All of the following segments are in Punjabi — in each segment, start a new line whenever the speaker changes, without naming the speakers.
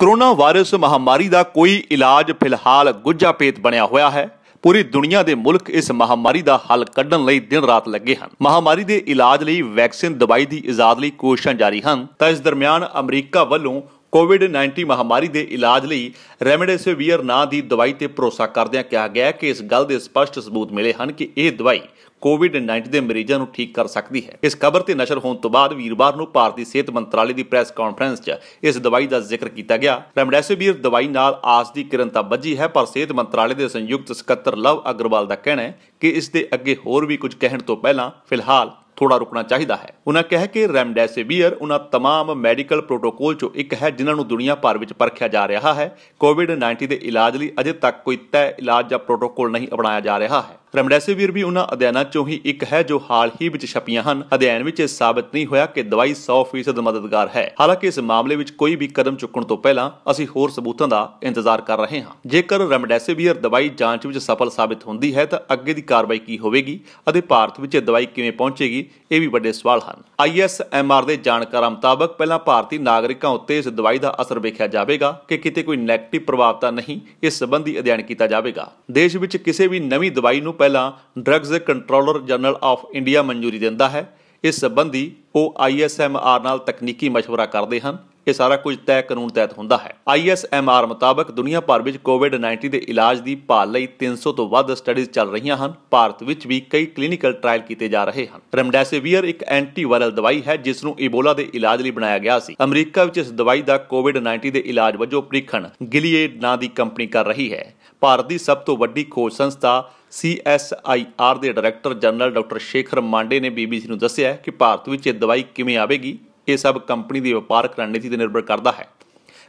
ਕਰੋਨਾ ਵਾਇਰਸ ਮਹਾਮਾਰੀ ਦਾ ਕੋਈ ਇਲਾਜ ਫਿਲਹਾਲ ਗੁੱਜਾ ਪੇਤ ਬਣਿਆ ਹੋਇਆ ਹੈ ਪੂਰੀ ਦੁਨੀਆ ਦੇ ਮੁਲਕ ਇਸ ਮਹਾਮਾਰੀ ਦਾ ਹੱਲ ਕੱਢਣ ਲਈ ਦਿਨ ਰਾਤ ਲੱਗੇ ਹਨ ਮਹਾਮਾਰੀ ਦੇ ਇਲਾਜ ਲਈ ਵੈਕਸੀਨ ਦਵਾਈ ਦੀ ਇਜਾਦ ਲਈ ਕੋਸ਼ਿਸ਼ਾਂ ਜਾਰੀ ਹਨ ਤਾਂ ਇਸ ਦਰਮਿਆਨ ਅਮਰੀਕਾ ਵੱਲੋਂ ਕੋਵਿਡ-19 ਮਹਾਮਾਰੀ ਦੇ ਇਲਾਜ ਲਈ ਰੈਮਡੇਸਿਵੀਰ ਨਾਂ ਦੀ ਦਵਾਈ ਤੇ ਭਰੋਸਾ ਕਰਦਿਆਂ ਕਿਹਾ ਗਿਆ ਕਿ ਇਸ ਗੱਲ ਦੇ ਸਪਸ਼ਟ ਸਬੂਤ ਮਿਲੇ ਹਨ ਕਿ ਇਹ ਦਵਾਈ ਕੋਵਿਡ-19 ਦੇ ਮਰੀਜ਼ਾਂ ਨੂੰ ਠੀਕ ਕਰ ਸਕਦੀ ਹੈ ਇਸ ਖਬਰ ਤੇ ਨਸ਼ਰ ਹੋਣ ਤੋਂ ਬਾਅਦ ਵੀਰਵਾਰ ਨੂੰ ਭਾਰਤੀ ਸਿਹਤ ਮੰਤਰਾਲੇ ਦੀ ਪ੍ਰੈਸ ਕਾਨਫਰੰਸ 'ਚ ਇਸ ਦਵਾਈ ਦਾ ਜ਼ਿਕਰ ਕੀਤਾ ਗਿਆ ਰੈਮਡੇਸਿਵੀਰ ਦਵਾਈ ਨਾਲ ਆਸ ਦੀ ਕਿਰਨ ਤਾਂ ਬੱਝੀ ਹੈ ਪਰ ਸਿਹਤ ਮੰਤਰਾਲੇ ਦੇ ਸੰਯੁਕਤ ਸਕੱਤਰ ਲਵ ਅਗਰਵਾਲ ਦਾ ਕਹਿਣਾ ਹੈ ਕਿ ਇਸ ਦੇ ਅੱਗੇ ਹੋਰ ਵੀ ਕੁਝ ਕਹਿਣ ਤੋਂ ਪਹਿਲਾਂ ਫਿਲਹਾਲ ਥੋੜਾ ਰੁਕਣਾ ਚਾਹੀਦਾ ਹੈ ਉਹਨਾਂ ਕਿਹਾ ਕਿ ਰੈਮਡੈਸਿਵੀਰ ਉਹਨਾਂ तमाम ਮੈਡੀਕਲ ਪ੍ਰੋਟੋਕੋਲ ਚੋਂ ਇੱਕ ਹੈ ਜਿਨ੍ਹਾਂ ਨੂੰ ਦੁਨੀਆ ਭਰ ਵਿੱਚ ਪਰਖਿਆ ਜਾ ਰਿਹਾ ਹੈ ਕੋਵਿਡ-19 ਦੇ ਇਲਾਜ ਲਈ ਅਜੇ ਤੱਕ ਕੋਈ ਤੈਅ ਇਲਾਜ ਜਾਂ ਪ੍ਰੋਟੋਕੋਲ ਨਹੀਂ ਅਪਣਾਇਆ ਜਾ ਰਿਹਾ ਹੈ ਰੈਮਡੈਸਿਵੀਰ ਵੀ ਉਹਨਾਂ ਅਧਿਐਨਾਂ ਚੋਂ ਹੀ ਇੱਕ ਹੈ ਜੋ ਹਾਲ ਹੀ ਵਿੱਚ ਛਪੀਆਂ ਹਨ ਅਧਿਐਨ ਵਿੱਚ ਇਹ ਸਾਬਤ ਨਹੀਂ ਹੋਇਆ ਕਿ ਦਵਾਈ 100% ਮਦਦਗਾਰ ਹੈ ਹਾਲਾਂਕਿ ਇਸ ਮਾਮਲੇ ਵਿੱਚ ਕੋਈ ਵੀ ਕਦਮ ਚੁੱਕਣ ਤੋਂ ਪਹਿਲਾਂ ਅਸੀਂ ਹੋਰ ਸਬੂਤਾਂ ਦਾ ਇੰਤਜ਼ਾਰ ਕਰ ਰਹੇ ਹਾਂ ਜੇਕਰ ਰੈਮਡੈਸਿਵੀਰ ਦਵਾਈ ਜਾਂਚ ਵਿੱਚ ਸਫਲ ਸਾਬਤ ਹੁੰਦੀ ਹੈ ਤਾਂ ਅੱਗੇ ਦੀ ਕਾਰਵਾਈ ਕੀ ਹੋਵੇਗੀ ਅਤੇ ਭਾਰਤ ਵਿੱਚ ਇਹ ਦਵਾਈ ਕਿਵੇਂ ਪਹੁੰਚੇਗੀ ਇਹ ਵੀ ਵੱਡੇ ਸਵਾਲ ਹਨ ਆਈਐਸਐਮਆਰ ਦੇ ਜਾਣਕਾਰਾਂ ਮੁਤਾਬਕ ਪਹਿਲਾਂ ਭਾਰਤੀ ਨਾਗਰਿਕਾਂ ਉੱਤੇ ਇਸ ਦਵਾਈ ਦਾ ਅਸਰ ਵੇਖਿਆ ਜਾਵੇਗਾ ਕਿ ਕਿਤੇ ਕੋਈ ਨੈਗੇਟਿਵ ਪ੍ਰਭਾਵ ਤਾਂ ਨਹੀਂ ਇਸ ਸੰਬੰਧੀ ਅਧਿਐਨ ਕੀਤਾ ਜਾਵੇਗਾ ਦੇਸ਼ ਵਿੱਚ ਕਿਸੇ ਵੀ ਨਵੀਂ ਦਵਾਈ ਨੂੰ ਪਹਿਲਾਂ drugs controller general of India ਮਨਜ਼ੂਰੀ ਦਿੰਦਾ ਹੈ ਇਸ ਸੰਬੰਧੀ ਉਹ ਆਈਐਸਐਮਆਰ ਨਾਲ ਤਕਨੀਕੀ مشورہ ਕਰਦੇ ਹਨ ਇਹ ਸਾਰਾ ਕੁਝ ਤੈਅ ਕਾਨੂੰਨ ਤਹਿਤ ਹੁੰਦਾ ਹੈ ਆਈਐਸਐਮਆਰ ਮੁਤਾਬਕ ਦੁਨੀਆ ਭਰ ਵਿੱਚ ਕੋਵਿਡ-19 ਦੇ ਇਲਾਜ ਦੀ ਭਾਲ ਲਈ 300 ਤੋਂ ਵੱਧ ਸਟੱਡੀਜ਼ ਚੱਲ ਰਹੀਆਂ ਹਨ ਭਾਰਤ ਵਿੱਚ ਵੀ ਕਈ ਕਲੀਨਿਕਲ ਟ੍ਰਾਇਲ ਕੀਤੇ ਜਾ ਰਹੇ ਹਨ ਰੈਮਡੈਸਿਵੀਰ ਇੱਕ ਐਂਟੀਵਾਇਰਲ ਦਵਾਈ ਹੈ ਜਿਸ ਨੂੰ ਈਬੋਲਾ ਦੇ ਇਲਾਜ ਲਈ ਬਣਾਇਆ ਗਿਆ ਸੀ ਅਮਰੀਕਾ ਵਿੱਚ ਇਸ ਦਵਾਈ ਦਾ ਕੋਵਿਡ-19 ਦੇ ਇਲਾਜ ਵਜੋਂ ਪ੍ਰੀਖਣ ਗਿਲੀਏਡ ਨਾਂ ਦੀ ਕੰਪਨੀ ਕਰ ਰਹੀ ਹੈ ਭਾਰਤ ਦੀ ਸਭ ਤੋਂ ਵੱਡੀ ਖੋਜ ਸੰਸਥਾ CSIR ਦੇ director general doctor Shekhar Mande ਨੇ BBC ਨੂੰ ਦੱਸਿਆ ਕਿ ਭਾਰਤ ਵਿੱਚ ਇਹ ਦਵਾਈ ਕਿਵੇਂ ਆਵੇਗੀ ਇਹ ਸਭ ਕੰਪਨੀ ਦੀ ਵਪਾਰਕ ਰਣਨੀਤੀ ਤੇ ਨਿਰਭਰ ਕਰਦਾ ਹੈ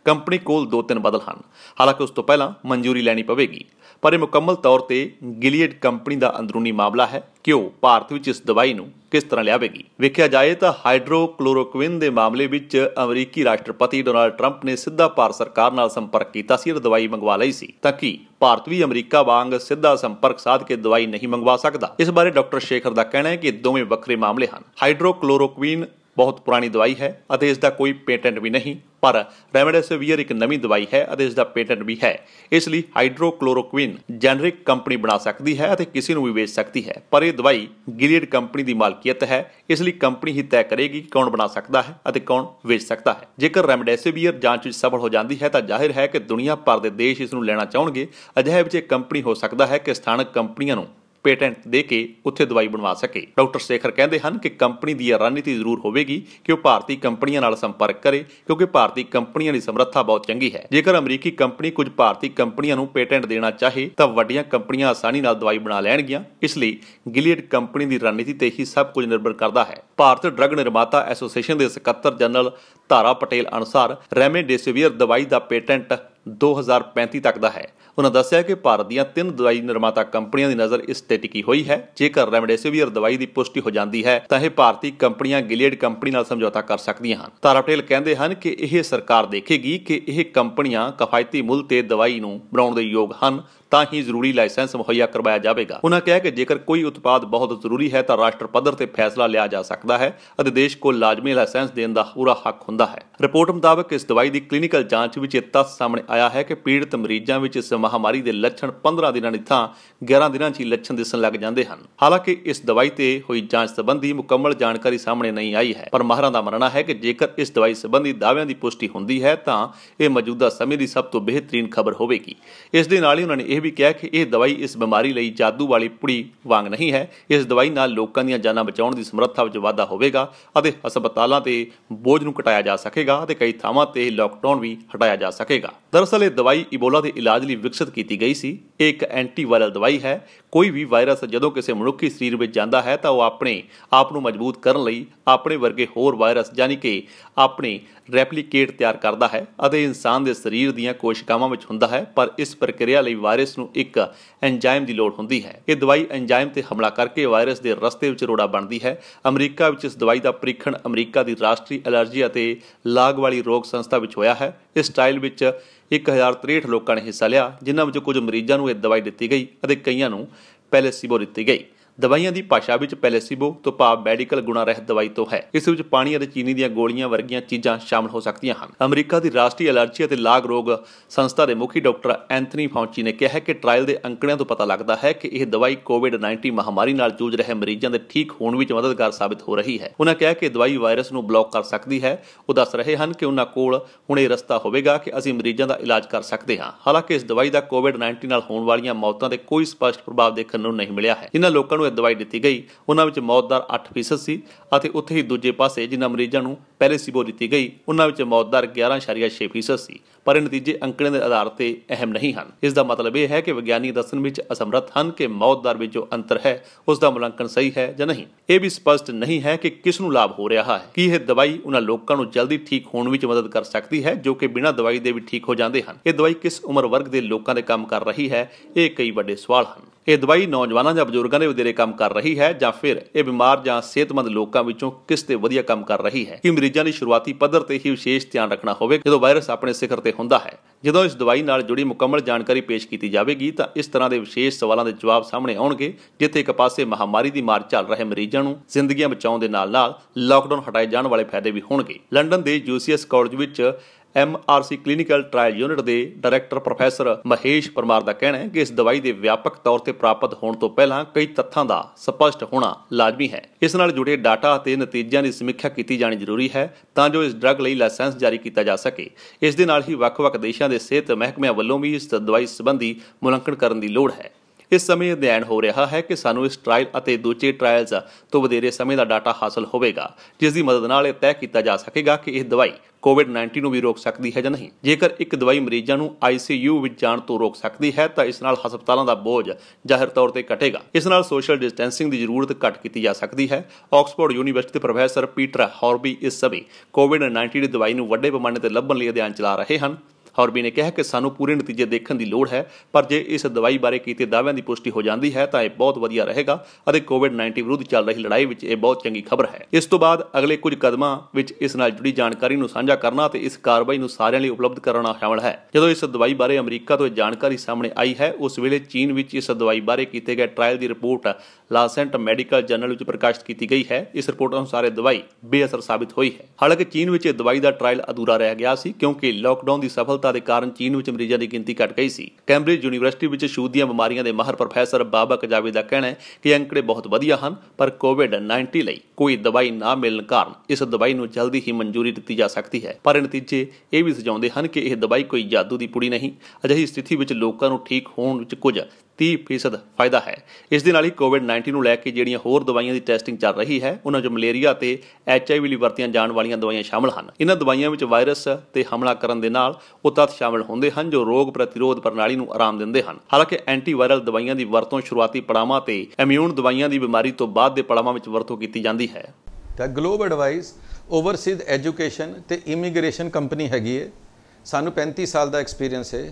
ਕੰਪਨੀ ਕੋਲ ਦੋ ਤਿੰਨ ਬਦਲ ਹਨ ਹਾਲਾਂਕਿ ਉਸ ਤੋਂ ਪਹਿਲਾਂ ਮਨਜ਼ੂਰੀ ਲੈਣੀ ਪਵੇਗੀ ਪਰ ਇਹ ਮੁਕੰਮਲ ਤੌਰ ਤੇ ਗਿਲੀਅਡ ਕੰਪਨੀ ਦਾ ਅੰਦਰੂਨੀ ਮਾਮਲਾ ਹੈ ਕਿ ਉਹ ਭਾਰਤ ਵਿੱਚ ਇਸ ਦਵਾਈ ਨੂੰ ਕਿਸ ਤਰ੍ਹਾਂ ਲਿਆਵੇਗੀ ਵੇਖਿਆ ਜਾਏ ਤਾਂ ਹਾਈਡਰੋਕਲੋਰੋਕਵਿਨ ਦੇ ਮਾਮਲੇ ਵਿੱਚ ਅਮਰੀਕੀ ਰਾਸ਼ਟਰਪਤੀ ਡੋਨਾਲਡ ਟਰੰਪ ਨੇ ਸਿੱਧਾ ਭਾਰਤ ਸਰਕਾਰ ਨਾਲ ਸੰਪਰਕ ਕੀਤਾ ਸੀ ਅਤੇ ਦਵਾਈ ਮੰਗਵਾ ਲਈ ਸੀ ਤਾਂ ਕਿ ਭਾਰਤ ਵੀ ਅਮਰੀਕਾ ਵਾਂਗ ਸਿੱਧਾ ਸੰਪਰਕ ਸਾਧ ਕੇ ਦਵਾਈ ਨਹੀਂ ਮੰਗਵਾ ਸਕਦਾ ਇਸ ਬਾਰੇ ਡਾਕਟਰ ਸ਼ੇਖਰ ਦਾ ਕਹਿਣਾ ਹੈ ਕਿ ਦੋਵੇਂ ਵੱਖਰੇ ਮਾਮਲੇ ਹਨ ਹਾਈਡਰੋਕਲੋਰੋਕਵਿਨ ਬਹੁਤ ਪੁਰਾਣੀ ਦਵਾਈ ਹੈ ਅਤੇ ਇਸ ਦਾ ਕੋਈ ਪੇਟੈਂਟ ਵੀ ਨਹੀਂ ਪਰ ਰੈਮਡੇਸਿਵੀਰ ਇੱਕ ਨਵੀਂ ਦਵਾਈ ਹੈ ਅਤੇ ਇਸ ਦਾ ਪੇਟੈਂਟ ਵੀ ਹੈ ਇਸ ਲਈ ਹਾਈਡਰੋਕਲੋਰੋਕੁਇਨ ਜੈਨਰਿਕ ਕੰਪਨੀ ਬਣਾ ਸਕਦੀ ਹੈ ਅਤੇ ਕਿਸੇ ਨੂੰ ਵੀ ਵੇਚ ਸਕਦੀ ਹੈ ਪਰ ਇਹ ਦਵਾਈ ਗਿਲੀਅਡ ਕੰਪਨੀ ਦੀ ਮਾਲਕੀਅਤ ਹੈ ਇਸ ਲਈ ਕੰਪਨੀ ਹੀ ਤੈਅ ਕਰੇਗੀ ਕਿ ਕੌਣ ਬਣਾ ਸਕਦਾ ਹੈ ਅਤੇ ਕੌਣ ਵੇਚ ਸਕਦਾ ਹੈ ਜੇਕਰ ਰੈਮਡੇਸਿਵੀਰ ਜਾਂਚ ਵਿੱਚ ਸਫਲ ਹੋ ਜਾਂਦੀ ਹੈ ਤਾਂ ਜ਼ਾਹਿਰ ਹੈ ਕਿ ਦੁਨੀਆ ਭਰ ਦੇ ਦੇਸ਼ ਇਸ ਨੂੰ ਲੈਣਾ ਚਾਹਣਗੇ ਅਜਿਹੇ ਵਿੱਚ ਇਹ ਕੰਪਨੀ ਹੋ ਸਕਦਾ ਹੈ ਕਿ ਸਥਾਨਕ ਕੰਪਨੀਆਂ ਨੂੰ ਪੇਟੈਂਟ ਦੇ ਕੇ ਉੱਥੇ ਦਵਾਈ ਬਣਵਾ ਸਕੇ ਡਾਕਟਰ ਸ਼ੇਖਰ ਕਹਿੰਦੇ ਹਨ ਕਿ ਕੰਪਨੀ ਦੀ ਰਣਨੀਤੀ ਜ਼ਰੂਰ ਹੋਵੇਗੀ ਕਿ ਉਹ ਭਾਰਤੀ ਕੰਪਨੀਆਂ ਨਾਲ ਸੰਪਰਕ ਕਰੇ ਕਿਉਂਕਿ ਭਾਰਤੀ ਕੰਪਨੀਆਂ ਦੀ ਸਮਰੱਥਾ ਬਹੁਤ ਚੰਗੀ ਹੈ ਜੇਕਰ ਅਮਰੀਕੀ ਕੰਪਨੀ ਕੁਝ ਭਾਰਤੀ ਕੰਪਨੀਆਂ ਨੂੰ ਪੇਟੈਂਟ ਦੇਣਾ ਚਾਹੇ ਤਾਂ ਵੱਡੀਆਂ ਕੰਪਨੀਆਂ ਆਸਾਨੀ ਨਾਲ ਦਵਾਈ ਬਣਾ ਲੈਣਗੀਆਂ ਇਸ ਲਈ ਗਿਲੀਅਡ ਕੰਪਨੀ ਦੀ ਰਣਨੀਤੀ ਤੇ ਹੀ ਸਭ ਕੁਝ ਨਿਰਭਰ ਕਰਦਾ ਹੈ ਭਾਰਤ ਡਰੱਗ ਨਿਰਮਾਤਾ ਐਸੋਸੀਏਸ਼ਨ ਦੇ ਸਕੱਤਰ ਜਨਰਲ ਧਾਰਾ ਪਟੇਲ ਅਨੁਸਾਰ ਰੈਮੇਡੇਸਿਵੀਰ ਦਵਾਈ ਦਾ ਪੇਟੈਂਟ 2035 ਤੱਕ ਦਾ ਹੈ ਉਹਨਾਂ ਦੱਸਿਆ ਕਿ ਭਾਰਤ ਦੀਆਂ ਤਿੰਨ ਦਵਾਈ ਨਿਰਮਾਤਾ ਕੰਪਨੀਆਂ ਦੀ ਨਜ਼ਰ ਇਸ ਤੇ ਟਿਕੀ ਹੋਈ ਹੈ ਜੇਕਰ ਰੈਮਡੇਸਿਵੀਰ ਦਵਾਈ ਦੀ ਪੁਸ਼ਟੀ ਹੋ ਜਾਂਦੀ ਹੈ ਤਾਂ ਇਹ ਭਾਰਤੀ ਕੰਪਨੀਆਂ ਗਿਲਿਅਡ ਕੰਪਨੀ ਨਾਲ ਸਮਝੌਤਾ ਕਰ ਸਕਦੀਆਂ ਹਨ ਤਾਰਾ ਪਟੇਲ ਕਹਿੰਦੇ ਹਨ ਕਿ ਇਹ ਸਰਕਾਰ ਦੇਖੇਗੀ ਕਿ ਇਹ ਕੰਪਨੀਆਂ ਕਫਾਇਤੀ ਮੁੱਲ ਤੇ ਦਵਾਈ ਨੂੰ ਬਣਾਉਣ ਦੇ ਯੋਗ ਹਨ ਤਾਂ ਹੀ ਜ਼ਰੂਰੀ ਲਾਇਸੈਂਸ ਮੁਹੱਈਆ ਕਰਵਾਇਆ ਜਾਵੇਗਾ ਉਹਨਾਂ ਕਿਹਾ ਕਿ ਜੇਕਰ ਕੋਈ ਉਤਪਾਦ ਬਹੁਤ ਜ਼ਰੂਰੀ ਹੈ ਤਾਂ ਰਾਸ਼ਟਰ ਪੱਧਰ ਤੇ ਫੈਸਲਾ ਲਿਆ ਜਾ ਸਕਦਾ ਹੈ ਅਤੇ ਦੇਸ਼ ਕੋਲ ਲਾਜ਼ਮੀ ਲਾਇਸੈਂਸ ਦੇਣ ਦਾ ਪੂਰਾ ਹੱਕ ਹੁੰਦਾ ਹੈ ਰਿਪੋਰਟ ਮੁਤਾਬਕ ਇਸ ਦਵਾਈ ਦੀ ਕਲੀਨਿਕਲ ਜਾਂਚ ਵਿੱਚ ਇਹ ਤੱਥ ਸਾਹਮਣੇ ਆਇਆ ਹੈ ਕਿ ਪੀੜਤ ਮਰੀਜ਼ਾਂ ਵਿੱਚ ਇਸ ਮਹਾਮਾਰੀ ਦੇ ਲੱਛਣ 15 ਦਿਨਾਂ ਦੀ ਥਾਂ 11 ਦਿਨਾਂ 'ਚ ਹੀ ਲੱਛਣ ਦਿਸਣ ਲੱਗ ਜਾਂਦੇ ਹਨ ਹਾਲਾਂਕਿ ਇਸ ਦਵਾਈ ਤੇ ਹੋਈ ਜਾਂਚ ਸੰਬੰਧੀ ਮੁਕੰਮਲ ਜਾਣਕਾਰੀ ਸਾਹਮਣੇ ਨਹੀਂ ਆਈ ਹੈ ਪਰ ਮਾਹਰਾਂ ਦਾ ਮੰਨਣਾ ਹੈ ਕਿ ਜੇਕਰ ਇਸ ਦਵਾਈ ਸੰਬੰਧੀ ਦਾਅਵਿਆਂ ਦੀ ਪੁਸ਼ਟੀ ਹੁੰਦੀ ਹੈ ਤਾਂ ਇਹ ਮੌਜੂਦਾ ਸਮੇਂ ਦੀ ਸਭ ਤੋਂ ਬਿਹਤਰੀਨ ਖਬਰ ਹੋਵੇਗੀ ਇਸ ਦੇ ਨਾਲ ਹੀ ਉਹਨਾਂ ਨੇ ਇਹ ਵੀ ਕਿਹਾ ਕਿ ਇਹ ਦਵਾਈ ਇਸ ਬਿਮਾਰੀ ਲਈ ਜਾਦੂ ਵਾਲੀ ਪੁੜੀ ਵਾਂਗ ਨਹੀਂ ਹੈ ਇਸ ਦਵਾਈ ਨਾਲ ਲੋਕਾਂ ਦੀਆਂ ਜਾਨਾਂ ਬਚਾਉਣ ਦੀ ਸਮਰੱਥਾ ਵਿੱਚ ਵਾਧਾ ਹੋਵੇਗਾ ਅਤੇ ਹਸਪਤਾਲਾਂ ਤੇ ਬੋਝ ਨੂੰ ਘਟਾਇਆ ਜਾ ਸਕੇਗਾ ਅਤੇ ਕਈ ਥਾਵਾਂ ਤੇ ਲਾਕਡਾਊਨ ਵੀ ਹਟਾਇਆ ਜਾ ਸਕੇਗਾ ਦਰਅਸਲ ਇਹ ਦਵਾਈ ਇਬੋਲਾ ਦੇ ਇਲਾਜ ਲਈ ਵਿਕਸਿਤ ਕੀਤੀ ਗਈ ਸੀ ਇਹ ਇੱਕ ਐਂਟੀਵਾਇਰਲ ਦਵਾਈ ਹੈ ਕੋਈ ਵੀ ਵਾਇਰਸ ਜਦੋਂ ਕਿਸੇ ਮਨੁੱਖੀ ਸਰੀਰ ਵਿੱਚ ਜਾਂਦਾ ਹੈ ਤਾਂ ਉਹ ਆਪਣੇ ਆਪ ਨੂੰ ਮਜ਼ਬੂਤ ਕਰਨ ਲਈ ਆਪਣੇ ਵਰਗੇ ਹੋਰ ਵਾਇਰਸ ਯਾਨੀ ਕਿ ਆਪਣੇ ਰੈਪਲੀਕੇਟ ਤਿਆਰ ਕਰਦਾ ਹੈ ਅਤੇ ਇਨਸਾਨ ਦੇ ਸਰੀਰ ਦੀਆਂ ਕੋਸ਼ਿਕਾਵਾਂ ਵਿੱਚ ਹੁੰਦਾ ਹੈ ਪਰ ਇਸ ਪ੍ਰਕਿਰਿਆ ਲਈ ਵਾਇਰਸ ਨੂੰ ਇੱਕ ਐਂਜ਼ਾਈਮ ਦੀ ਲੋੜ ਹੁੰਦੀ ਹੈ ਇਹ ਦਵਾਈ ਐਂਜ਼ਾਈਮ ਤੇ ਹਮਲਾ ਕਰਕੇ ਵਾਇਰਸ ਦੇ ਰਸਤੇ ਵਿੱਚ ਰੋੜਾ ਬਣਦੀ ਹੈ ਅਮਰੀਕਾ ਵਿੱਚ ਇਸ ਦਵਾਈ ਦਾ ਪ੍ਰੀਖਣ ਅਮਰੀਕਾ ਦੀ ਰਾਸ਼ਟਰੀ ਅਲਰਜੀ ਅਤੇ ਲਾਗ ਵਾਲੀ ਰੋਗ ਸੰਸਥਾ ਵਿੱਚ ਹੋਇਆ ਹੈ ਇਸ ਸਟਾਈਲ ਵਿੱਚ 1063 ਲੋਕਾਂ ਨੇ ਹਿੱਸਾ ਲਿਆ ਜਿਨ੍ਹਾਂ ਵਿੱਚੋਂ ਕੁਝ ਮਰੀਜ਼ਾਂ ਨੂੰ ਇਹ ਦਵਾਈ ਦਿੱਤੀ ਗਈ ਅਤੇ ਕਈਆਂ ਨੂੰ ਪੈਲੇਸੀਬੋ ਦਿੱਤੀ ਗਈ ਦਵਾਈਆਂ ਦੀ ਭਾਸ਼ਾ ਵਿੱਚ ਪੈਲੇਸੀਬੋ ਤੋਂ ਭਾਵ ਮੈਡੀਕਲ ਗੁਣਾ ਰਹਿਤ ਦਵਾਈ ਤੋਂ ਹੈ ਇਸ ਵਿੱਚ ਪਾਣੀ ਅਤੇ ਚੀਨੀ ਦੀਆਂ ਗੋਲੀਆਂ ਵਰਗੀਆਂ ਚੀਜ਼ਾਂ ਸ਼ਾਮਲ ਹੋ ਸਕਦੀਆਂ ਹਨ ਅਮਰੀਕਾ ਦੀ ਰਾਸ਼ਟਰੀ ਅਲਰਜੀ ਅਤੇ ਲਾਗ ਰੋਗ ਸੰਸਥਾ ਦੇ ਮੁਖੀ ਡਾਕਟਰ ਐਂਥਨੀ ਫੌਂਚੀ ਨੇ ਕਿਹਾ ਹੈ ਕਿ ਟ੍ਰਾਇਲ ਦੇ ਅੰਕੜਿਆਂ ਤੋਂ ਪਤਾ ਲੱਗਦਾ ਹੈ ਕਿ ਇਹ ਦਵਾਈ ਕੋਵਿਡ-19 ਮਹਾਮਾਰੀ ਨਾਲ ਜੂਝ ਰਹੇ ਮਰੀਜ਼ਾਂ ਦੇ ਠੀਕ ਹੋਣ ਵਿੱਚ ਮਦਦਗਾਰ ਸਾਬਤ ਹੋ ਰਹੀ ਹੈ ਉਹਨਾਂ ਕਿਹਾ ਕਿ ਦਵਾਈ ਵਾਇਰਸ ਨੂੰ ਬਲੌਕ ਕਰ ਸਕਦੀ ਹੈ ਉਹ ਦੱਸ ਰਹੇ ਹਨ ਕਿ ਉਹਨਾਂ ਕੋਲ ਹੁਣ ਇਹ ਰਸਤਾ ਹੋਵੇਗਾ ਕਿ ਅਸੀਂ ਮਰੀਜ਼ਾਂ ਦਾ ਇਲਾਜ ਕਰ ਸਕਦੇ ਹਾਂ ਹਾਲਾਂਕਿ ਇਸ ਦਵਾਈ ਦਾ ਕੋਵਿਡ-19 ਨਾਲ ਹੋਣ ਵਾਲੀਆਂ ਮੌਤਾਂ ਤੇ ਕੋਈ ਸਪਸ਼ਟ ਪ੍ਰਭਾਵ ਦੇਖਣ ਨੂੰ ਨਹੀਂ ਮਿਲਿਆ ਹੈ ਇਹਨਾਂ ਲੋਕਾਂ ਨੂੰ ਵਿੱਚ ਦਵਾਈ ਦਿੱਤੀ ਗਈ ਉਹਨਾਂ ਵਿੱਚ ਮੌਤ ਦਰ 8% ਸੀ ਅਤੇ ਉੱਥੇ ਹੀ ਦੂਜੇ ਪਾਸੇ ਜਿਨ੍ਹਾਂ ਮਰੀਜ਼ਾਂ ਨੂੰ ਪਹਿਲੇ ਸੀਬੋ ਦਿੱਤੀ ਗਈ ਉਹਨਾਂ ਵਿੱਚ ਮੌਤ ਦਰ 11.6% ਸੀ ਪਰ ਇਹ ਨਤੀਜੇ ਅੰਕੜਿਆਂ ਦੇ ਆਧਾਰ ਤੇ ਅਹਿਮ ਨਹੀਂ ਹਨ ਇਸ ਦਾ ਮਤਲਬ ਇਹ ਹੈ ਕਿ ਵਿਗਿਆਨੀ ਦੱਸਣ ਵਿੱਚ ਅਸਮਰੱਥ ਹਨ ਕਿ ਮੌਤ ਦਰ ਵਿੱਚ ਜੋ ਅੰਤਰ ਹੈ ਉਸ ਦਾ ਮੁਲਾਂਕਣ ਸਹੀ ਹੈ ਜਾਂ ਨਹੀਂ ਇਹ ਵੀ ਸਪਸ਼ਟ ਨਹੀਂ ਹੈ ਕਿ ਕਿਸ ਨੂੰ ਲਾਭ ਹੋ ਰਿਹਾ ਹੈ ਕੀ ਇਹ ਦਵਾਈ ਉਹਨਾਂ ਲੋਕਾਂ ਨੂੰ ਜਲਦੀ ਠੀਕ ਹੋਣ ਵਿੱਚ ਮਦਦ ਕਰ ਸਕਦੀ ਹੈ ਜੋ ਕਿ ਬਿਨਾਂ ਦਵਾਈ ਦੇ ਵੀ ਠੀਕ ਹੋ ਜਾਂਦੇ ਹਨ ਇਹ ਦਵਾਈ ਕਿਸ ਉਮਰ ਵਰਗ ਦੇ ਲੋਕਾਂ ਦੇ ਕੰਮ ਕਰ ਰਹੀ ਹੈ ਇਹ ਕਈ ਵੱਡੇ ਸਵਾਲ ਹਨ ਇਹ ਦਵਾਈ ਨੌਜਵਾਨਾਂ ਜਾਂ ਬਜ਼ੁਰਗਾਂ ਦੇ ਵਧੇਰੇ ਕੰਮ ਕਰ ਰਹੀ ਹੈ ਜਾਂ ਫਿਰ ਇਹ ਬਿਮਾਰ ਜਾਂ ਸਿਹਤਮੰਦ ਲੋਕਾਂ ਵਿੱਚੋਂ ਕਿਸ ਤੇ ਵਧੀਆ ਕੰਮ ਕਰ ਰਹੀ ਹੈ ਕਿ ਮਰੀਜ਼ਾਂ ਦੀ ਸ਼ੁਰੂਆਤੀ ਪੱਧਰ ਤੇ ਹੀ ਵਿਸ਼ੇਸ਼ ਧਿਆਨ ਰੱਖਣਾ ਹੋਵੇ ਜਦੋਂ ਵਾਇਰਸ ਆਪਣੇ ਸਿਖਰ ਤੇ ਹੁੰਦਾ ਹੈ ਜਦੋਂ ਇਸ ਦਵਾਈ ਨਾਲ ਜੁੜੀ ਮੁਕੰਮਲ ਜਾਣਕਾਰੀ ਪੇਸ਼ ਕੀਤੀ ਜਾਵੇਗੀ ਤਾਂ ਇਸ ਤਰ੍ਹਾਂ ਦੇ ਵਿਸ਼ੇਸ਼ ਸਵਾਲਾਂ ਦੇ ਜਵਾਬ ਸਾਹਮਣੇ ਆਉਣਗੇ ਜਿੱਥੇ ਇੱਕ ਪਾਸੇ ਮਹਾਮਾਰੀ ਦੀ ਮਾਰ ਚੱਲ ਰਹੇ ਮਰੀਜ਼ਾਂ ਨੂੰ ਜ਼ਿੰਦਗੀਆਂ ਬਚਾਉਣ ਦੇ ਨਾਲ-ਨਾਲ ਲਾਕਡਾਊਨ ਹਟਾਏ ਜਾਣ ਵਾਲੇ ਫਾਇਦੇ ਵੀ ਹੋਣਗੇ ਲੰਡਨ ਦੇ ਯੂਸੀਐਸ ਕਾਲਜ ਵਿੱਚ ਐਮਆਰਸੀ ਕਲੀਨਿਕਲ ਟ੍ਰਾਇਲ ਯੂਨਿਟ ਦੇ ਡਾਇਰੈਕਟਰ ਪ੍ਰੋਫੈਸਰ ਮਹੇਸ਼ ਪਰਮਾਰ ਦਾ ਕਹਿਣਾ ਹੈ ਕਿ ਇਸ ਦਵਾਈ ਦੇ ਵਿਆਪਕ ਤੌਰ ਤੇ ਪ੍ਰਾਪਤ ਹੋਣ ਤੋਂ ਪਹਿਲਾਂ ਕਈ ਤੱਥਾਂ ਦਾ ਸਪਸ਼ਟ ਹੋਣਾ ਲਾਜ਼ਮੀ ਹੈ ਇਸ ਨਾਲ ਜੁੜੇ ਡਾਟਾ ਅਤੇ ਨਤੀਜਿਆਂ ਦੀ ਸਮੀਖਿਆ ਕੀਤੀ ਜਾਣੀ ਜ਼ਰੂਰੀ ਹੈ ਤਾਂ ਜੋ ਇਸ ਡਰੱਗ ਲਈ ਲਾਇਸੈਂਸ ਜਾਰੀ ਕੀਤਾ ਜਾ ਸਕੇ ਇਸ ਦੇ ਨਾਲ ਹੀ ਵੱਖ-ਵੱਖ ਦੇਸ਼ਾਂ ਦੇ ਸਿਹਤ ਮਹਿਕਮਿਆਂ ਵੱਲੋਂ ਵੀ ਇਸ ਦਵਾਈ ਸੰਬੰਧੀ ਮੁਲਾਂਕਣ ਕਰਨ ਦੀ ਲੋੜ ਹੈ ਇਸ ਸਮੇਂ ਅਧਿਐਨ ਹੋ ਰਿਹਾ ਹੈ ਕਿ ਸਾਨੂੰ ਇਸ ਟ੍ਰਾਇਲ ਅਤੇ ਦੂਜੇ ਟ੍ਰਾਇਲਸ ਤੋਂ ਵਧੇਰੇ ਸਮੇਂ ਦਾ ਡਾਟਾ ਹਾਸਲ ਹੋਵੇਗਾ ਜਿਸ ਦੀ ਮਦਦ ਨਾਲ ਇਹ ਤੈਅ ਕੀਤਾ ਜਾ ਸਕੇਗਾ ਕਿ ਇਹ ਦਵਾਈ ਕੋਵਿਡ-19 ਨੂੰ ਵੀ ਰੋਕ ਸਕਦੀ ਹੈ ਜਾਂ ਨਹੀਂ ਜੇਕਰ ਇੱਕ ਦਵਾਈ ਮਰੀਜ਼ਾਂ ਨੂੰ ਆਈਸੀਯੂ ਵਿੱਚ ਜਾਣ ਤੋਂ ਰੋਕ ਸਕਦੀ ਹੈ ਤਾਂ ਇਸ ਨਾਲ ਹਸਪਤਾਲਾਂ ਦਾ ਬੋਝ ਜ਼ਾਹਿਰ ਤੌਰ ਤੇ ਘਟੇਗਾ ਇਸ ਨਾਲ ਸੋਸ਼ਲ ਡਿਸਟੈਂਸਿੰਗ ਦੀ ਜ਼ਰੂਰਤ ਘਟ ਕੀਤੀ ਜਾ ਸਕਦੀ ਹੈ ਆਕਸਫੋਰਡ ਯੂਨੀਵਰਸਿਟੀ ਦੇ ਪ੍ਰੋਫੈਸਰ ਪੀਟਰ ਹਾਰਬੀ ਇਸ ਸਮੇਂ ਕੋਵਿਡ-19 ਦੀ ਦਵਾਈ ਨੂੰ ਵੱਡੇ ਪੈਮਾਨੇ ਤੇ ਲੱਭਣ ਲਈ ਅਧਿਐਨ ਚਲਾ ਰਹੇ ਹਨ ਹੌਰਬੀ ਨੇ ਕਿਹਾ ਕਿ ਸਾਨੂੰ ਪੂਰੇ ਨਤੀਜੇ ਦੇਖਣ ਦੀ ਲੋੜ ਹੈ ਪਰ ਜੇ ਇਸ ਦਵਾਈ ਬਾਰੇ ਕੀਤੇ ਦਾਅਵਿਆਂ ਦੀ ਪੁਸ਼ਟੀ ਹੋ ਜਾਂਦੀ ਹੈ ਤਾਂ ਇਹ ਬਹੁਤ ਵਧੀਆ ਰਹੇਗਾ ਅਤੇ ਕੋਵਿਡ-19 ਵਿਰੁੱਧ ਚੱਲ ਰਹੀ ਲੜਾਈ ਵਿੱਚ ਇਹ ਬਹੁਤ ਚੰਗੀ ਖਬਰ ਹੈ ਇਸ ਤੋਂ ਬਾਅਦ ਅਗਲੇ ਕੁਝ ਕਦਮਾਂ ਵਿੱਚ ਇਸ ਨਾਲ ਜੁੜੀ ਜਾਣਕਾਰੀ ਨੂੰ ਸਾਂਝਾ ਕਰਨਾ ਤੇ ਇਸ ਕਾਰਵਾਈ ਨੂੰ ਸਾਰਿਆਂ ਲਈ ਉਪਲਬਧ ਕਰਨਾ ਸ਼ਾਮਲ ਹੈ ਜਦੋਂ ਇਸ ਦਵਾਈ ਬਾਰੇ ਅਮਰੀਕਾ ਤੋਂ ਜਾਣਕਾਰੀ ਸਾਹਮਣੇ ਆਈ ਹੈ ਉਸ ਵੇਲੇ ਚੀਨ ਵਿੱਚ ਇਸ ਦਵਾਈ ਬਾਰੇ ਕੀਤੇ ਗਏ ਟ੍ਰਾਇਲ ਦੀ ਰਿਪੋਰਟ ਲਾਸੈਂਟ ਮੈਡੀਕਲ ਜਰਨਲ ਵਿੱਚ ਪ੍ਰਕਾਸ਼ਿਤ ਕੀਤੀ ਗਈ ਹੈ ਇਸ ਰਿਪੋਰਟ ਅਨੁਸਾਰ ਇਹ ਦਵਾਈ ਬੇਅਸਰ ਸਾਬਿਤ ਹੋਈ ਹੈ ਹਾਲਾਂਕਿ ਚੀਨ ਵਿੱਚ ਇਹ ਦਵਾਈ ਦਾ ਟ੍ਰਾਇਲ ਅਧੂਰਾ ਰਹਿ ਗਿਆ ਸੀ ਕਿਉਂਕਿ ਲਾਕਡਾਊਨ ਦੀ ਸਫਲ ਅਸਫਲਤਾ ਦੇ ਕਾਰਨ ਚੀਨ ਵਿੱਚ ਮਰੀਜ਼ਾਂ ਦੀ ਗਿਣਤੀ ਘਟ ਗਈ ਸੀ ਕੈਂਬਰਿਜ ਯੂਨੀਵਰਸਿਟੀ ਵਿੱਚ ਸ਼ੂਦ ਦੀਆਂ ਬਿਮਾਰੀਆਂ ਦੇ ਮਾਹਰ ਪ੍ਰੋਫੈਸਰ ਬਾਬਾ ਕਜਾਵੀ ਦਾ ਕਹਿਣਾ ਹੈ ਕਿ ਅੰਕੜੇ ਬਹੁਤ ਵਧੀਆ ਹਨ ਪਰ ਕੋਵਿਡ-19 ਲਈ ਕੋਈ ਦਵਾਈ ਨਾ ਮਿਲਣ ਕਾਰਨ ਇਸ ਦਵਾਈ ਨੂੰ ਜਲਦੀ ਹੀ ਮਨਜ਼ੂਰੀ ਦਿੱਤੀ ਜਾ ਸਕਦੀ ਹੈ ਪਰ ਨਤੀਜੇ ਇਹ ਵੀ ਸੁਝਾਉਂਦੇ ਹਨ ਕਿ ਇਹ ਦਵਾਈ ਕੋਈ ਜਾਦੂ ਦੀ ਪੁੜੀ ਨਹੀਂ ਅਜਿਹੀ ਸਥਿਤੀ ਵਿੱਚ ਲੋਕਾਂ ਨੂੰ ਠੀਕ ਹੋਣ ਵਿੱਚ ਕੁਝ 30% ਫਾਇਦਾ ਹੈ ਇਸ ਦੇ ਨਾਲ ਹੀ ਕੋਵਿਡ-19 ਨੂੰ ਲੈ ਕੇ ਜਿਹੜੀਆਂ ਹੋਰ ਦਵਾਈਆਂ ਦੀ ਟੈਸਟਿੰਗ ਚੱਲ ਰਹੀ ਹੈ ਉਹਨਾਂ 'ਚ ਮਲੇਰੀਆ ਤੇ ਐਚਆਈਵੀ ਲਈ ਵਰਤੀਆਂ ਜਾਣ ਵਾਲੀਆਂ ਦਵਾਈਆਂ ਸ਼ਾਮਲ ਹਨ ਇਹਨਾਂ ਦਵਾਈਆਂ ਵਿੱਚ ਵਾਇਰਸ ਤੇ ਹਮਲਾ ਕਰਨ ਦੇ ਨਾਲ ਉਹ ਤੱਤ ਸ਼ਾਮਲ ਹੁੰਦੇ ਹਨ ਜੋ ਰੋਗ ਪ੍ਰਤੀਰੋਧ ਪ੍ਰਣਾਲੀ ਨੂੰ ਆਰਾਮ ਦਿੰਦੇ ਹਨ ਹਾਲਾਂਕਿ ਐਂਟੀਵਾਇਰਲ ਦਵਾਈਆਂ ਦੀ ਵਰਤੋਂ ਸ਼ੁਰੂਆਤੀ ਪੜਾਵਾਂ ਤੇ ਇਮਿਊਨ ਦਵਾਈਆਂ ਦੀ ਬਿਮਾਰੀ ਤੋਂ ਬਾਅਦ ਦੇ ਪੜਾਵਾਂ ਵਿੱਚ ਵਰਤੋਂ ਕੀਤੀ ਜਾਂਦੀ ਹੈ ਤਾਂ ਗਲੋਬ ਐਡਵਾਈਸ ਓਵਰਸੀਜ਼ ਐਜੂਕੇਸ਼ਨ ਤੇ ਇਮੀਗ੍ਰੇਸ਼ਨ ਕੰਪਨੀ ਹੈਗੀ ਹੈ ਸਾਨੂੰ 35 ਸਾਲ ਦਾ ਐਕਸਪੀਰੀਅੰਸ ਹੈ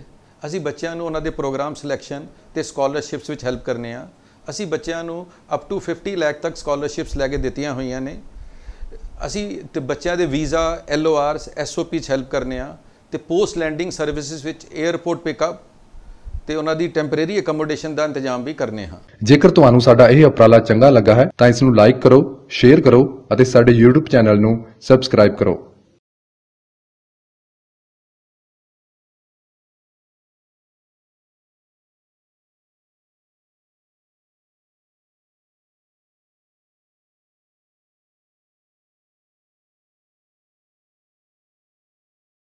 ਅਸੀਂ ਬੱਚਿਆਂ ਨੂੰ ਉਹਨਾਂ ਦੇ ਪ੍ਰੋਗਰਾਮ ਸਿਲੈਕਸ਼ਨ ਤੇ ਸਕਾਲਰਸ਼ਿਪਸ ਵਿੱਚ ਹੈਲਪ ਕਰਨੇ ਆ ਅਸੀਂ ਬੱਚਿਆਂ ਨੂੰ ਅਪ ਟੂ 50 ਲੱਖ ਤੱਕ ਸਕਾਲਰਸ਼ਿਪਸ ਲੈ ਕੇ ਦਿੱਤੀਆਂ ਹੋਈਆਂ ਨੇ ਅਸੀਂ ਤੇ ਬੱਚਿਆਂ ਦੇ ਵੀਜ਼ਾ ਐਲਓਆਰਸ ਐਸਓਪੀ ਚ ਹੈਲਪ ਕਰਨੇ ਆ ਤੇ ਪੋਸਟ ਲੈਂਡਿੰਗ ਸਰਵਿਸਿਜ਼ ਵਿੱਚ 에어ਪੋਰਟ ਪਿਕਅਪ ਤੇ ਉਹਨਾਂ ਦੀ ਟੈਂਪਰੇਰੀ ਅਕਮੋਡੇਸ਼ਨ ਦਾ ਇੰਤਜ਼ਾਮ ਵੀ ਕਰਨੇ ਹਾਂ ਜੇਕਰ ਤੁਹਾਨੂੰ ਸਾਡਾ ਇਹ ਉਪਰਾਲਾ ਚੰਗਾ ਲੱਗਾ ਹੈ ਤਾਂ ਇਸ ਨੂੰ ਲਾਈਕ ਕਰੋ ਸ਼ੇਅਰ ਕਰੋ ਅਤੇ ਸਾਡੇ YouTube ਚੈਨਲ ਨੂੰ ਸਬਸਕ੍ਰਾਈਬ ਕਰੋ